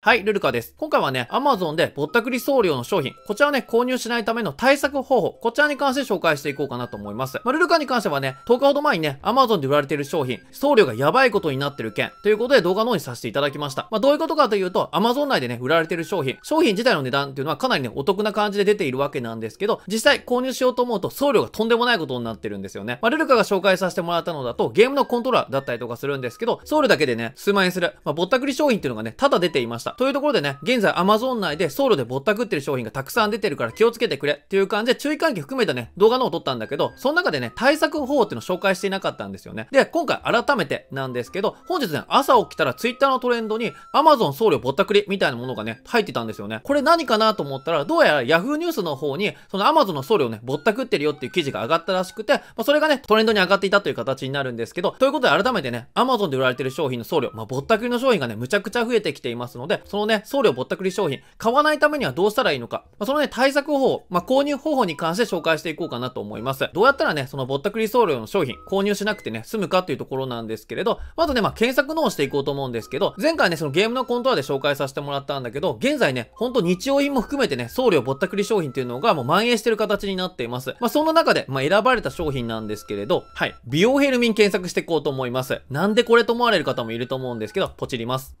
はい、ルルカです。今回はね、アマゾンでぼったくり送料の商品、こちらをね、購入しないための対策方法、こちらに関して紹介していこうかなと思います。まあ、ルルカに関してはね、10日ほど前にね、アマゾンで売られている商品、送料がやばいことになってる件、ということで動画の方にさせていただきました。まあ、どういうことかというと、アマゾン内でね、売られている商品、商品自体の値段っていうのはかなりね、お得な感じで出ているわけなんですけど、実際購入しようと思うと送料がとんでもないことになってるんですよね。まあ、ルルカが紹介させてもらったのだと、ゲームのコントローラーだったりとかするんですけど、送料だけでね、数万円する、まあ、ぼったくり商品っていうのがね、ただ出ていました。。というところでね、現在 Amazon 内でソウルでぼったくってる商品がたくさん出てるから気をつけてくれっていう感じで注意喚起含めたね、動画のを撮ったんだけど、その中でね、対策方法っていうのを紹介していなかったんですよね。で、今回改めてなんですけど、本日ね、朝起きたら Twitter のトレンドに Amazon 送料ぼったくりみたいなものがね、入ってたんですよね。これ何かなと思ったら、どうやら Yahoo ニュースの方に、その Amazon の送料ね、ぼったくってるよっていう記事が上がったらしくて、まあ、それがね、トレンドに上がっていたという形になるんですけど、ということで改めてね、Amazon で売られてる商品の送料、まあ、ぼったくりの商品がね、むちゃくちゃ増えてきていますので、そのね、送料ぼったくり商品、買わないためにはどうしたらいいのか、まあ、そのね、対策方法、まあ、購入方法に関して紹介していこうかなと思います。どうやったらね、そのぼったくり送料の商品、購入しなくてね、済むかっていうところなんですけれど、まずね、まあ、検索のをしていこうと思うんですけど、前回ね、そのゲームのコントローラーで紹介させてもらったんだけど、現在ね、ほんと日用品も含めてね、送料ぼったくり商品っていうのがもう蔓延してる形になっています。まあ、そな中で、まあ、選ばれた商品なんですけれど、はい、美容ヘルミン検索していこうと思います。なんでこれと思われる方もいると思うんですけど、ポチります。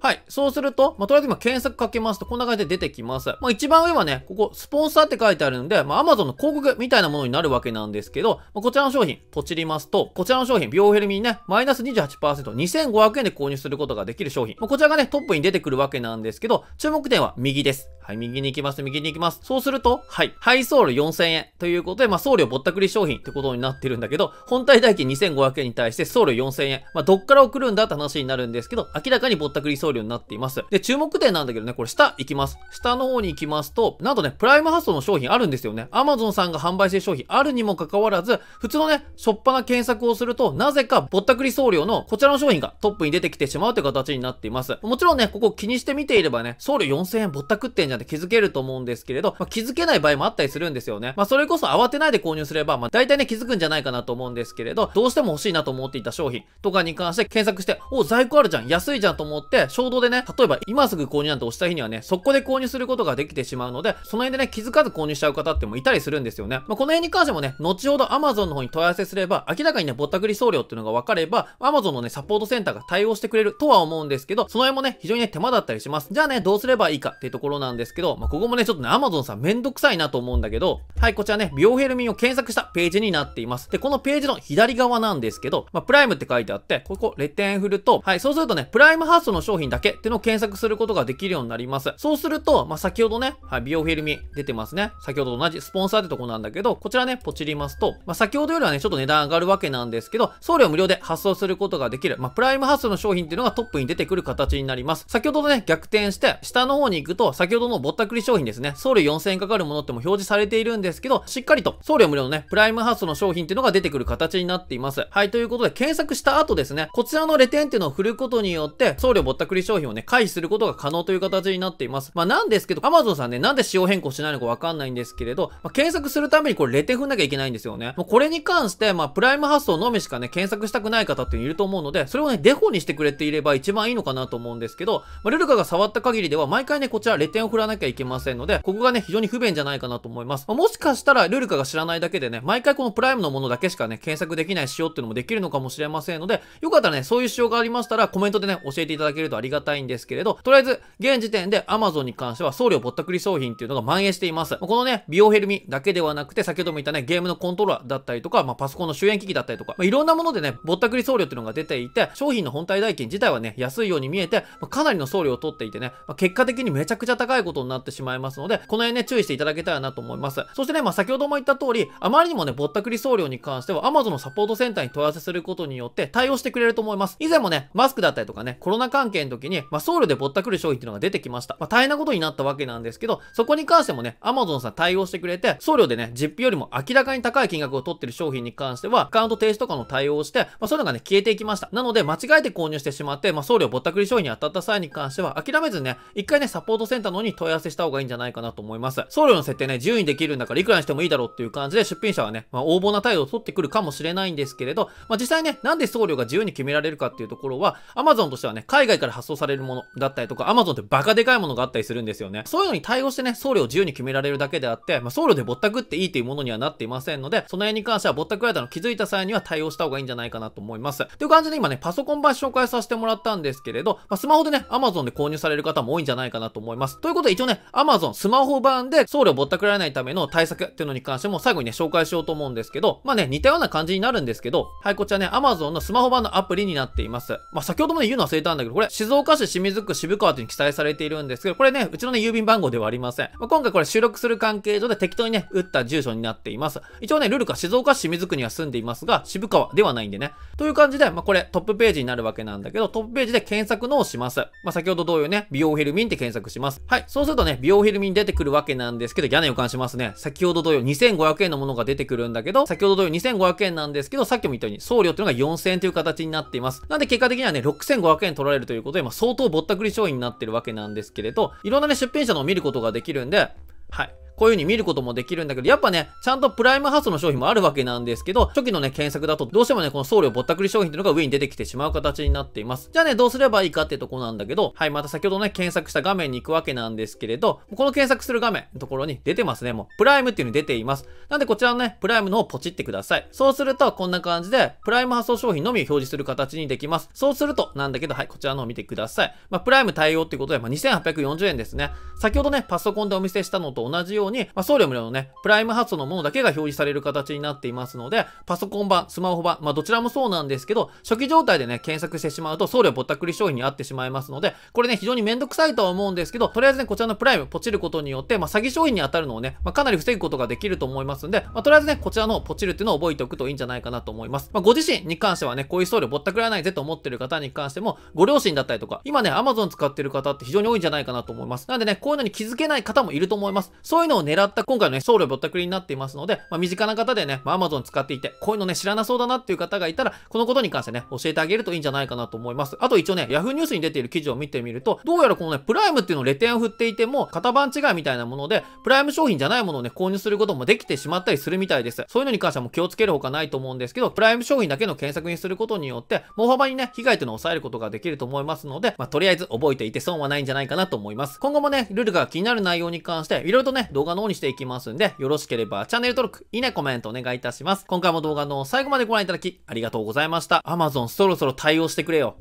はい。そうすると、まあ、とりあえず今検索かけますと、こんな感じで出てきます。まあ、一番上はね、ここ、スポンサーって書いてあるので、まあ、Amazon の広告みたいなものになるわけなんですけど、まあ、こちらの商品、ポチりますと、こちらの商品、ビオヘルミンね、マイナス28%、2500円で購入することができる商品。まあ、こちらがね、トップに出てくるわけなんですけど、注目点は右です。はい、右に行きます、右に行きます。そうすると、はい、配送料4000円ということで、まあ、送料ぼったくり商品ってことになってるんだけど、本体代金2500円に対して送料4000円。まあ、どっから送るんだって話になるんですけど、明らかにぼったくり送料になっています。で、注目点なんだけどね、これ下行きます。下の方に行きますと、なんとね、プライム発送の商品あるんですよね。Amazon さんが販売してる商品あるにもかかわらず、普通のね、しょっぱな検索をすると、なぜかぼったくり送料のこちらの商品がトップに出てきてしまうという形になっています。もちろんね、ここ気にしてみていればね、送料4000円ぼったくってんじゃんって気づけると思うんですけれど、まあ、気づけない場合もあったりするんですよね。まあ、それこそ慌てないで購入すれば、まあ、大体ね、気づくんじゃないかなと思うんですけれど、どうしても欲しいなと思っていた商品とかに関して検索して、お、在庫あるじゃん、安いじゃんと思って、衝動でね、例えば今すぐ購入なんて押した日にはね、速攻で購入することができてしまうので、その辺でね、気づかず購入しちゃう方ってもいたりするんですよね。まあ、この辺に関してもね、後ほど Amazon の方に問い合わせすれば、明らかにね、ぼったくり送料っていうのが分かれば、Amazon のね、サポートセンターが対応してくれるとは思うんですけど、その辺もね、非常にね、手間だったりします。じゃあね、どうすればいいかっていうところなんですけど、まあ、ここもね、ちょっとね、Amazon さんめんどくさいなと思うんだけど、はい、こちらね、ビオヘルミンを検索したページになっています。で、このページの左側なんですけど、まあ、プライムって書いてあって、ここ、レテン振ると、はい、そうするとね、プライムハウスの商品品だけっていうのを検索することができるようになります。そうすると、まあ、先ほどね、はい、美容フィルミ出てますね。先ほどと同じスポンサーってとこなんだけど、こちらね、ポチりますと、まあ、先ほどよりはね、ちょっと値段上がるわけなんですけど、送料無料で発送することができる、まあ、プライム発送の商品っていうのがトップに出てくる形になります。先ほどとね、逆転して、下の方に行くと、先ほどのぼったくり商品ですね、送料4000円かかるものっても表示されているんですけど、しっかりと送料無料のね、プライム発送の商品っていうのが出てくる形になっています。はい、ということで、検索した後ですね、こちらのレテンっていうのを振ることによって、送料ぼったくりり商品をね、回避することが可能という形になっています。まあ、なんですけど、Amazon さんね、なんで仕様変更しないのかわかんないんですけれど、まあ、検索するためにこれレテ踏んなきゃいけないんですよね。もうこれに関して、まあ、プライム発送のみしかね、検索したくない方っていると思うので、それをね、デフォにしてくれていれば一番いいのかなと思うんですけど、まあ、ルルカが触った限りでは、毎回ね、こちらレテンを振らなきゃいけませんので、ここがね、非常に不便じゃないかなと思います。まあ、もしかしたら、ルルカが知らないだけでね、毎回このプライムのものだけしかね、検索できない仕様っていうのもできるのかもしれませんので、よかったらね、そういう仕様がありましたら、コメントでね、教えていただけるとありりがたいんですけれど、とりあえず、現時点で Amazon に関しては送料ぼったくり商品っていうのが蔓延しています。このね、美容ヘルミだけではなくて、先ほども言ったね、ゲームのコントローラーだったりとか、まあ、パソコンの周縁機器だったりとか、まあ、いろんなものでね、ぼったくり送料っていうのが出ていて、商品の本体代金自体はね、安いように見えて、まあ、かなりの送料を取っていてね、まあ、結果的にめちゃくちゃ高いことになってしまいますので、この辺ね、注意していただけたらなと思います。そしてね、まあ、先ほども言った通り、あまりにもね、ぼったくり送料に関しては、Amazon のサポートセンターに問い合わせすることによって対応してくれると思います。以前もね、マスクだったりとかね、コロナ関係の時に、まあ、ウルでぼったくる商品っていうのが出てきました。まあ、大変なことになったわけなんですけど、そこに関してもね、Amazon さん対応してくれて、送料でね、実費よりも明らかに高い金額を取ってる商品に関しては、アカウント停止とかの対応をして、まあ、そういうのがね、消えていきました。なので、間違えて購入してしまって、まあ、送料ぼったくり商品に当たった際に関しては、諦めずね、一回ね、サポートセンターの方に問い合わせした方がいいんじゃないかなと思います。送料の設定ね、自由にできるんだから、いくらにしてもいいだろうっていう感じで、出品者はね、まあ、応募な態度を取ってくるかもしれないんですけれど、まあ、実際ね、なんで送料が自由に決められるかっていうところは、Amazon としてはね、海外から発送されるものだったりとか、Amazon ってバカでかいものがあったりするんですよね。そういうのに対応してね、送料を自由に決められるだけであって、まあ、送料でぼったくっていいというものにはなっていませんので、その辺に関してはぼったくられたの気づいた際には対応した方がいいんじゃないかなと思います。という感じで今ね、パソコン版紹介させてもらったんですけれど、まあ、スマホでね、Amazon で購入される方も多いんじゃないかなと思います。ということで一応ね、Amazon スマホ版で送料ぼったくられないための対策っていうのに関しても最後にね、紹介しようと思うんですけど、まあね、似たような感じになるんですけど、はい、こちらね、Amazon のスマホ版のアプリになっています。まあ先ほどもね、言うの忘れたんだけど、これ、静静岡市清水区渋川といに記載されているんですけど、これね、うちのね、郵便番号ではありません。まあ、今回これ収録する関係上で適当にね、打った住所になっています。一応ね、ルルカ静岡市清水区には住んでいますが、渋川ではないんでね。という感じで、まあ、これトップページになるわけなんだけど、トップページで検索のをします。まあ、先ほど同様ね、美容ヘルミンって検索します。はい。そうするとね、美容ヘルミン出てくるわけなんですけど、嫌な予感しますね。先ほど同様2500円のものが出てくるんだけど、先ほど同様2500円なんですけど、さっきも言ったように送料っていうのが4000円という形になっています。なんで結果的にはね、6500円取られるということで、で今相当ぼったくり商品になってるわけなんですけれど、いろんなね、出品者のを見ることができるんで、はい。こういう風に見ることもできるんだけど、やっぱね、ちゃんとプライムハウスの商品もあるわけなんですけど、初期のね、検索だとどうしてもね、この送料ぼったくり商品っていうのが上に出てきてしまう形になっています。じゃあね、どうすればいいかっていうとこなんだけど、はい、また先ほどね、検索した画面に行くわけなんですけれど、この検索する画面のところに出てますね、もう。プライムっていうのに出ています。なんでこちらのね、プライムの方ポチってください。そうすると、こんな感じで、プライム発送商品のみ表示する形にできます。そうすると、なんだけど、はい、こちらの方見てください。まあ、プライム対応っていうことで、まあ、2840円ですね。先ほどね、パソコンでお見せしたのと同じようように、まあ、送料無料のね、プライム発送のものだけが表示される形になっていますので、パソコン版、スマホ版、まあ、どちらもそうなんですけど、初期状態でね、検索してしまうと送料ぼったくり商品に合ってしまいますので、これね、非常にめんどくさいとは思うんですけど、とりあえずね、こちらのプライムポチることによって、まあ、詐欺商品に当たるのをね、まあ、かなり防ぐことができると思いますんで、まあ、とりあえずね、こちらのポチるっていうのを覚えておくといいんじゃないかなと思います。まあ、ご自身に関してはね、こういう送料ぼったくらないぜと思ってる方に関しても、ご両親だったりとか、今ね、Amazon 使ってる方って非常に多いんじゃないかなと思います。なんでね、こういうのに気づけない方もいると思います。そういうのを狙った今回のね、送料ぼったくりになっていますので、まあ、身近な方でね、まあ、Amazon 使っていて、こういうのね、知らなそうだなっていう方がいたら、このことに関してね、教えてあげるといいんじゃないかなと思います。あと一応ね、Yahoo ニュースに出ている記事を見てみると、どうやらこのね、プライムっていうのをレテンを振っていても、型番違いみたいなもので、プライム商品じゃないものをね、購入することもできてしまったりするみたいです。そういうのに関してはもう気をつけるほかないと思うんですけど、プライム商品だけの検索にすることによって、大幅にね、被害というのを抑えることができると思いますので、まあ、とりあえず覚えていて損はないんじゃないかなと思います。今後もね、ルールが気になる内容に関して、いろいろとね、動画画の方にしていきますんで、よろしければチャンネル登録、いいね、コメントお願いいたします。今回も動画の最後までご覧いただき、ありがとうございました。Amazon そろそろ対応してくれよ。